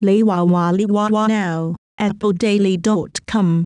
Lee Wah Wah Lee Wah Wah now, appledaily.com.